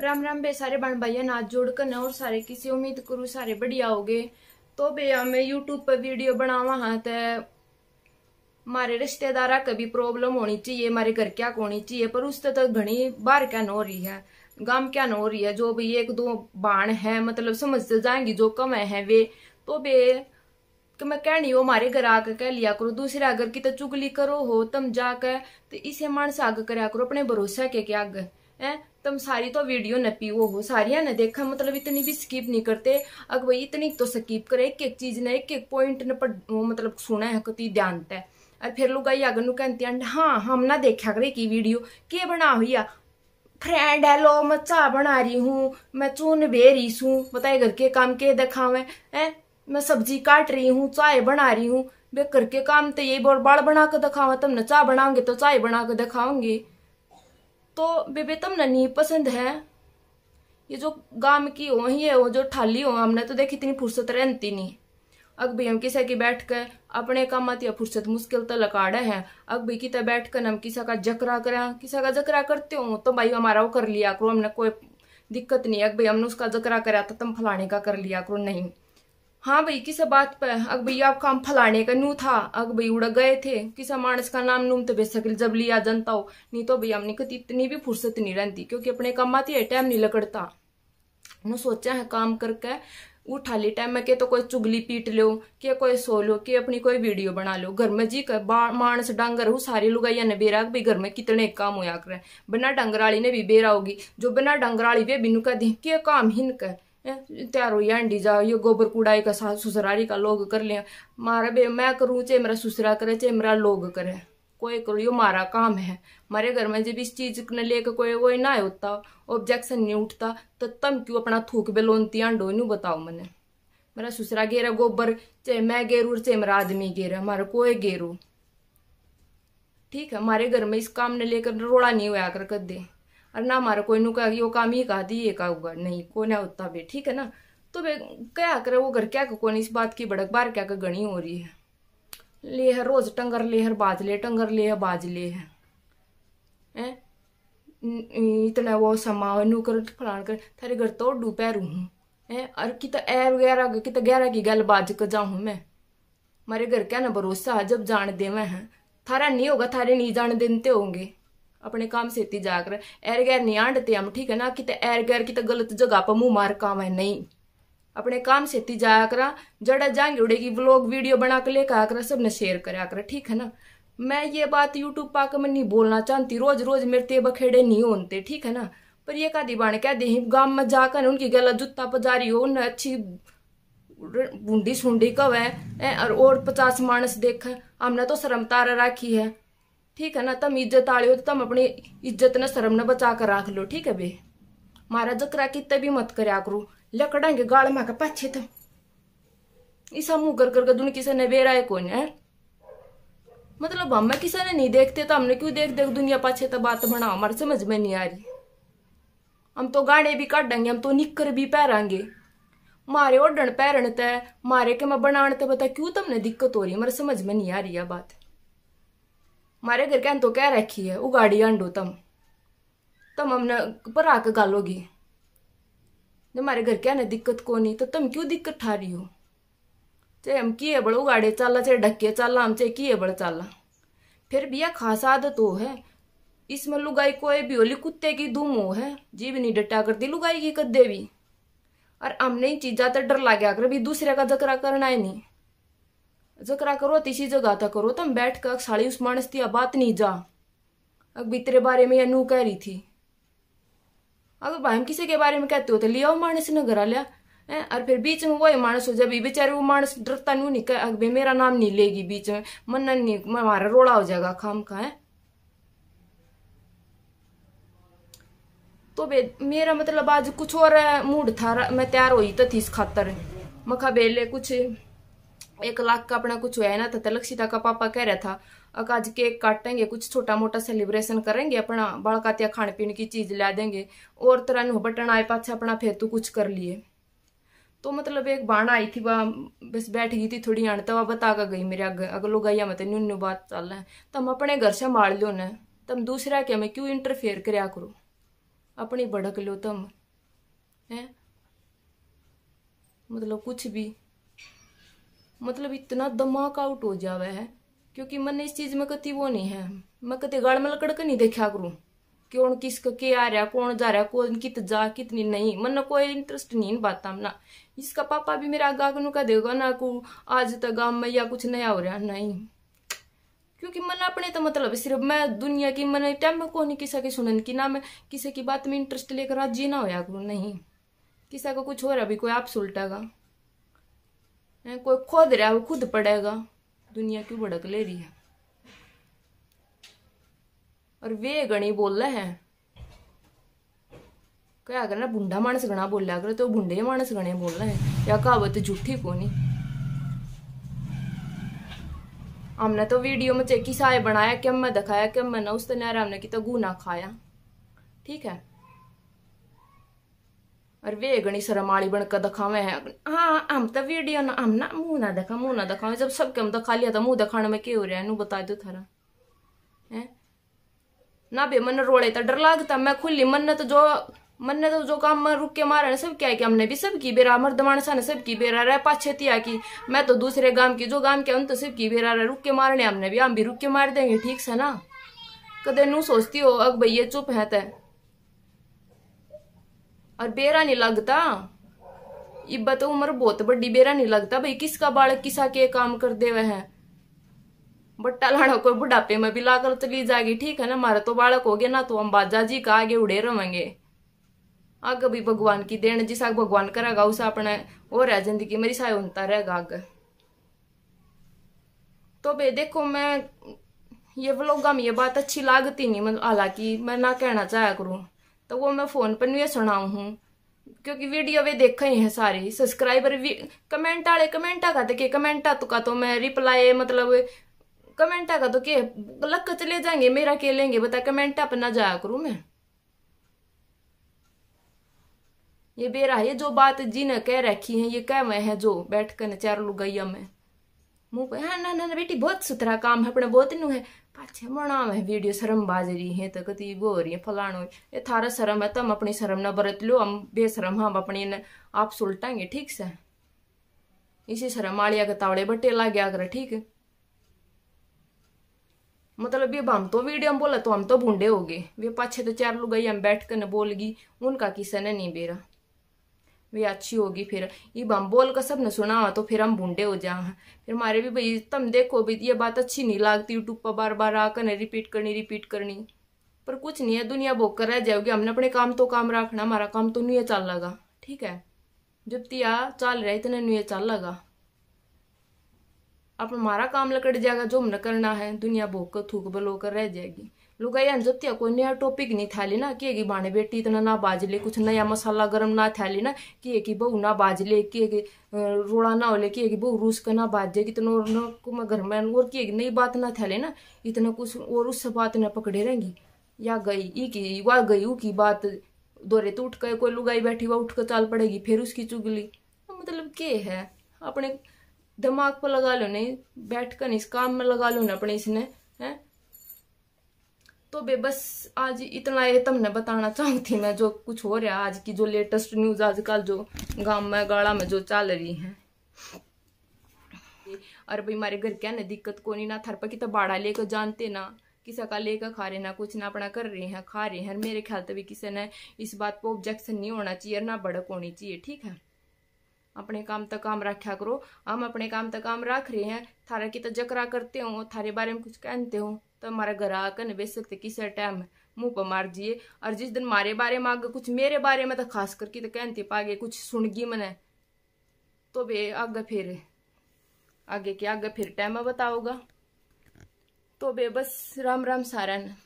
राम राम बे सारे बन भाइया जोड़ कर और सारे किसी उम्मीद करो सारे बढ़िया हो गए तो बे मैं यूट्यूब पर वीडियो बनावा हाँ तो मारे रिश्तेदारा कभी प्रॉब्लम होनी चाहिए मारे घर क्या होनी चाहिए पर उस तक तो घनी बार क्या हो रही है गम क्या हो रही है जो भी एक दो बाण है मतलब समझते तो जाएंगी जो कम है वे तो बे कि मैं कहनी हो मारे घर आके कह लिया करो दूसरे अगर की तो चुगली करो हो तम जाकर तो इसे मानस आगे कराया करो अपने भरोसा के आगे है तुम सारी तो वीडियो न पीओ हो सारिया न देखा मतलब इतनी भी स्किप नहीं करते अग भाई इतनी तो स्किप करे एक एक चीज ने एक एक पॉइंट ने पढ़ मतलब सुना है कती ध्यान है और फिर आई अगर कहते हैं हाँ हम ना देखा करे की वीडियो के बना हुई फ्रेंड हेलो मैं चाह बना रही हूँ मैं चून बे रही हूँ बताए घर के काम के देखा मैं है मैं सब्जी काट रही हूँ चाय बना रही हूँ बे करके काम तो यही बोर बाढ़ बना कर दिखावा तुमने चाह बनाओगे तो चाय बना कर दिखाओगे तो बेबे तुम नहीं पसंद है ये जो गाम की हो है वो जो ठाली हो हमने तो देखी इतनी फुर्सत रहती नहीं अग भी हम किसा की बैठ कर अपने काम आती फुर्सत मुश्किल तो लकाड़ा है अग भी कि बैठ कर हम किसा का जकरा करा किसा का जकरा करते हो तो भाई हमारा वो कर लिया करो हमने कोई दिक्कत नहीं अग भाई हमने उसका जकरा करा तो तुम फलाने का कर लिया करो नहीं हाँ भाई किस बात पर अग भैया आप काम फलाने का नू था अग भाई उड़ गए थे किसा मानस का नाम नूम तो बेसकिल जब लिया जनता हो नहीं तो भैया हमने कती इतनी भी फुर्सत नहीं रहती क्योंकि अपने काम आती है टाइम नहीं लगड़ता नु सोचा है काम करके उठा ली टाइम में के तो कोई चुगली पीट लो के कोई सो लो के अपनी कोई वीडियो बना लो घर में जी कर मानस डांगर हो सारी लुगाइया ने बेरा भाई घर में कितने काम होया कर बिना डंगराली ने भी बेरा होगी जो बिना डंगराली वे बिनु का देख के काम हिन कर तैयार हो आंडी जाओ ये गोबर कूड़ाई का सास ससुरारी का लोग कर लिया मारे बे मैं करूँ चाहे मेरा ससुरा करे चाहे मेरा लोग करे कोई करो ये मारा काम है मारे घर में जब इस चीज ने लेकर कोई वो ना होता ऑब्जेक्शन नहीं उठता तो तम क्यों अपना थूक बे लोनती आंडो नहीं बताओ मैंने मेरा ससुरा गेरा गोबर चाहे मैं गेरू चाहे मेरा आदमी गेरा हमारा कोई गेरू ठीक है हमारे घर में इस काम ने लेकर रोड़ा नहीं हुआ कर दे અરે ના મારે કોઈનું કાંઈ કામ ही कहा दी ये का उगा नहीं कौन है उत्ता भी ठीक है ना तो बे क्या करे वो घर क्या कौन इस बात की भड़क बार क्या गणी हो रही है ले है रोज टंगर ले हर बाज ले टंगर ले है बाज ले है हैं इतना वो समा नूकर फलान कर थारे घर तो डू पैरू हूँ हैं और कित ऐर वगैरह कित गहरा की गल बाज कर जाऊँ मैं मारे घर क्या ना भरोसा जब जान देवे हैं थारा नहीं होगा थारे नहीं जान देते होंगे अपने काम से इतनी जाकर एर गैर नहीं आंटते हम ठीक है ना कि एर गैर कित गलत जगह पर मुंह मार काम है नहीं अपने काम से इतनी जाया करा जड़ा जाएंगे उड़ेगी ब्लॉग वीडियो बना कर लेकर आकर सबने शेयर करा कर ठीक है ना मैं ये बात यूट्यूब पा कर मैं नहीं बोलना चाहती रोज रोज मेरे ते बखेड़े नहीं होते ठीक है ना पर ये का दीवाने कह दे गांव में जाकर उनकी गला जूता पजारी हो न अच्छी बूंदी सूंडी कवे और, पचास मानस देख हमने तो शर्मतारा राखी है ठीक है ना तुम इज्जत आ तो तुम अपनी इज्जत ने शर्म ने बचा कर रख लो ठीक है बे मारा जकरा कि भी मत करया करो लकड़ा के गाड़ माका पाछे तो ईसा मुँह कर करके दुन किसी ने बेरा है कौन है मतलब हम किसी ने नहीं देखते तो हमने क्यों देख देख दुनिया पाछे तो बात बनाओ हमारे समझ में नहीं आ रही हम तो गाने भी काटेंगे हम तो निकर भी पहरांगे मारे ओढ़ पैरण तय मारे के मैं बनाने ते बता क्यों तुमने दिक्कत हो रही है मेरे समझ में नहीं आ रही है बात मारे મારે ઘર ક્યાં તો ક્યાં રાખી तम ઉગાડી અંડો તમ તમ અમને પરાક मारे घर कहन दिक्कत को नहीं तो तम क्यों दिक्कत ठा रही हो चे हम किए बड़ उगाड़े चाला चे ढक्के चाला हम चे किए बड़ चाला फिर भी यह खास आदत हो है इसमें लुगाई कोई भी होली कुत्ते की धूम हो है जीव नहीं डटा करती लुगाई की कद्दे भी और हमने ही चीजा तो डर लगे आकर भी दूसरे का जकरा करना ही नहीं जकरा करो तीसी जगह था करो तुम बैठ कर साड़ी उस मानस थी बात नहीं जा अब बीतरे बारे में अनु कह रही थी अगर भाई हम किसी के बारे में कहते हो तो लिया मानस ने घर लिया है और फिर बीच में वो मानस हो जब बेचारे वो मानस डरता नहीं कह अगर मेरा नाम नहीं लेगी बीच में मन नहीं हमारा रोड़ा हो जाएगा खाम का है तो बे मेरा मतलब आज कुछ और मूड था मैं तैयार हुई तो थी इस खातर मखा बेले कुछ एक लाख का अपना कुछ हुआ ना था तलक्षिता का पापा कह रहा था आज केक काटेंगे कुछ छोटा मोटा सेलिब्रेशन करेंगे अपना बालका खान पीन की चीज ला देंगे और तरह नु बटन आए पाछे अपना फेतू तो कुछ कर लिए तो मतलब एक बाण आई थी वह बस बैठ गई थी थोड़ी अण तब बता का गई मेरे अगर अगलो गई मत न्यू न्यू बात चल रहा है तुम अपने घर से मार लो ना तुम दूसरा क्या मैं क्यों इंटरफेयर कराया करो अपनी भड़क लो तुम है मतलब कुछ भी मतलब इतना दमाक आउट हो जावे है क्योंकि मैंने इस चीज में कति वो नहीं है मैं कति गाड़ में लकड़ के नहीं देखा करूँ कौन किस के आ रहा कौन जा रहा कौन कित जा कितनी नहीं मन कोई इंटरेस्ट नहीं इन बात ना इसका पापा भी मेरा गागनु का देगा ना को आज तक गाँव में या कुछ नया हो रहा नहीं क्योंकि मन अपने तो मतलब सिर्फ मैं दुनिया की मन टाइम में कौन किसा की सुनन की ना मैं किसी की बात में इंटरेस्ट लेकर आज जीना होया करूँ नहीं किसा को कुछ हो रहा भी कोई आप सुलटागा कोई खोद रहा है वो खुद पड़ेगा दुनिया क्यों भड़क ले रही है और वे गणी बोल रहे हैं क्या करना बुंडा मानस गणा बोल रहा तो बुंडे मानस गणे बोल रहे हैं या कहावत झूठी को नहीं हमने तो वीडियो में चेकी साय बनाया क्या मैं दिखाया क्या मैं ना उस तरह हमने की तो खाया ठीक है और वे घनी शर्म आली बनकर दिखावे है हाँ हम तो वीडियो ना हम ना मुंह ना देखा मुंह ना दिखावे जब सबके हम दिखा लिया तो मुंह दिखाने में क्यों हो रहा है नू बता दो थारा है ना बे मन रोड़े तो डर लगता मैं खुली मन तो जो मन ने तो जो काम में रुक के मारा ने सब क्या है कि हमने भी सबकी बेरा मर्द मानसा ने सबकी बेरा रहा पाछे तिया की मैं तो दूसरे गांव की जो गांव के उन तो सबकी बेरा रहा रुक के मारने हमने भी हम भी रुक के मार देंगे ठीक से ना कदे नू सोचती हो अग भैया चुप है तो और बेरा नहीं लगता तो उम्र बहुत बड़ी बेरा नहीं लगता भाई किसका बालक किसा के काम कर दे वह बट्टा लाना कोई बुढ़ापे में भी लाकर चली तो जाएगी ठीक है ना हमारा तो बालक हो गया ना तो हम बाजा जी का आगे उड़े रहेंगे अग भी भगवान की देन जिस आग भगवान करेगा उसे अपने और है जिंदगी मेरी साय उनता रहेगा आगे तो बे देखो मैं ये व्लॉगा में ये बात अच्छी लागती नहीं मतलब हालांकि मैं ना कहना चाहा करूँ तो वो मैं फ़ोन पर नहीं सुनाऊ हूँ क्योंकि वीडियो वे देखा ही है सारे सब्सक्राइबर कमेंट आड़े कमेंटा का तो के कमेंटा तो का तो मैं रिप्लाई मतलब कमेंटा का तो के लक चले जाएंगे मेरा के लेंगे बता कमेंटा पर ना जाया करूँ मैं ये बेरा है जो बात जी ने कह रखी है ये कह मैं है जो बैठ कर चार लुगैया में મૂકો हाँ, है ના बहुत બેટી બહુત સુતરા કામ આપણે બહુતનું હે પાછે મણાવે है तो कती હે रही है ગોરી ફલાણો ये थारा शर्म है तुम अपनी शर्म ना बरत लो हम बेशरम हम अपनी आप सुलटाएंगे ठीक से इसी शर्म आलिया के तावड़े बटे ला गया कर ठीक है मतलब ये हम तो वीडियो में बोला तो हम तो भूडे हो गए वे पाछे तो चार लोग आई हम बैठ कर न बोलगी उनका ने नहीं बेरा वे अच्छी होगी फिर ये हम बोल कर सब न सुना हुआ तो फिर हम भूडे हो जाए फिर हमारे भी भाई तुम देखो भी ये बात अच्छी नहीं लागती यूट्यूब पर बार बार आकर नहीं रिपीट करनी रिपीट करनी पर कुछ नहीं है दुनिया बोक कर रह जाओगी हमने अपने काम तो काम रखना हमारा काम तो नहीं चल लगा ठीक है जब तिया चल रहा इतने नहीं चल लगा अपना हमारा काम लकड़ जाएगा जो हमने करना है दुनिया भोग कर थूक बलो कर रह जाएगी लुगाई जब कोई नया टॉपिक नहीं थाली ना कि बाणे बेटी इतना ना बाजले कुछ नया मसाला गरम ना थाली ना कि एक बहू ना बाजले कि रोड़ा ना होले कि बहू रूस का ना बाजे कितनो न घर में और कि नई बात ना थाले ना इतना कुछ और उससे बात ना पकड़े रहेंगी या गई ई की वह गई की बात दोरे तो उठ कर कोई लुगाई बैठी हुआ उठ कर चाल पड़ेगी फिर उसकी चुगली मतलब के है अपने दिमाग पर लगा लो नहीं बैठ कर इस काम में लगा लो ना अपने इसने तो बे बस आज इतना ये तुमने बताना चाहती मैं जो कुछ हो रहा है आज की जो लेटेस्ट न्यूज आजकल जो गांव में गाड़ा में जो चल रही है और भाई हमारे घर क्या ना दिक्कत को नहीं ना थर पर तो बाड़ा लेकर जानते ना किसी का लेकर खा रहे ना कुछ ना अपना कर रहे हैं खा रहे हैं मेरे ख्याल तभी किसी ने इस बात पर ऑब्जेक्शन नहीं होना चाहिए ना बड़क होनी चाहिए ठीक है अपने काम तक काम रखा करो हम अपने काम तक काम रख रहे हैं थारा की तो जकरा करते हो थारे बारे में कुछ कहते हो तो हमारे घर आकर नहीं बेच सकते किस टाइम है मुंह पर मार जिए और जिस दिन मारे बारे में आगे कुछ मेरे बारे में तो खास करके तो कहते पागे कुछ सुनगी मैंने तो बे आगे फिर आगे के आगे फिर टाइम बताओगा तो बे बस राम राम सारा ने